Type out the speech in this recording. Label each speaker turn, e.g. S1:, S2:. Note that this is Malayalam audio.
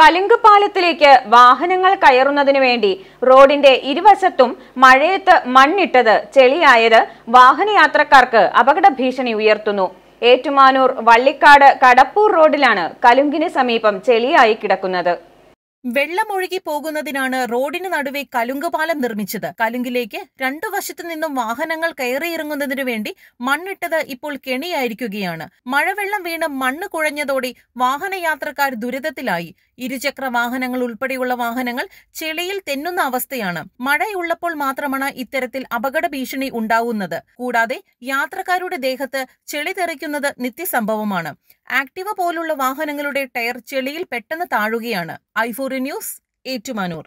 S1: കലുങ്ക് വാഹനങ്ങൾ കയറുന്നതിനു വേണ്ടി റോഡിന്റെ ഇരുവശത്തും മഴയത്ത് മണ്ണിട്ടത് ചെളിയായത് വാഹനയാത്രക്കാർക്ക് അപകട ഭീഷണി ഉയർത്തുന്നു ഏറ്റുമാനൂർ വള്ളിക്കാട് കടപ്പൂർ റോഡിലാണ് കലുങ്കിന് സമീപം ചെളിയായി കിടക്കുന്നത്
S2: വെള്ളമൊഴുകി പോകുന്നതിനാണ് റോഡിന് നടുവെ കലുങ്കുപാലം നിർമ്മിച്ചത് കലുങ്കിലേക്ക് രണ്ടു വശത്തു നിന്നും വാഹനങ്ങൾ കയറിയിറങ്ങുന്നതിനു വേണ്ടി മണ്ണിട്ടത് ഇപ്പോൾ കെണിയായിരിക്കുകയാണ് മഴവെള്ളം വീണ് മണ്ണ് കുഴഞ്ഞതോടെ വാഹനയാത്രക്കാർ ദുരിതത്തിലായി ഇരുചക്ര വാഹനങ്ങൾ ഉൾപ്പെടെയുള്ള വാഹനങ്ങൾ ചെളിയിൽ തെന്നുന്ന അവസ്ഥയാണ് മഴയുള്ളപ്പോൾ മാത്രമാണ് ഇത്തരത്തിൽ അപകട ഭീഷണി ഉണ്ടാവുന്നത് കൂടാതെ യാത്രക്കാരുടെ ദേഹത്ത് ചെളി തെറിക്കുന്നത് നിത്യസംഭവമാണ് ആക്ടിവ പോലുള്ള വാഹനങ്ങളുടെ ടയർ ചെളിയിൽ പെട്ടെന്ന് താഴുകയാണ് ഐഫോറി ന്യൂസ് ഏറ്റുമാനൂർ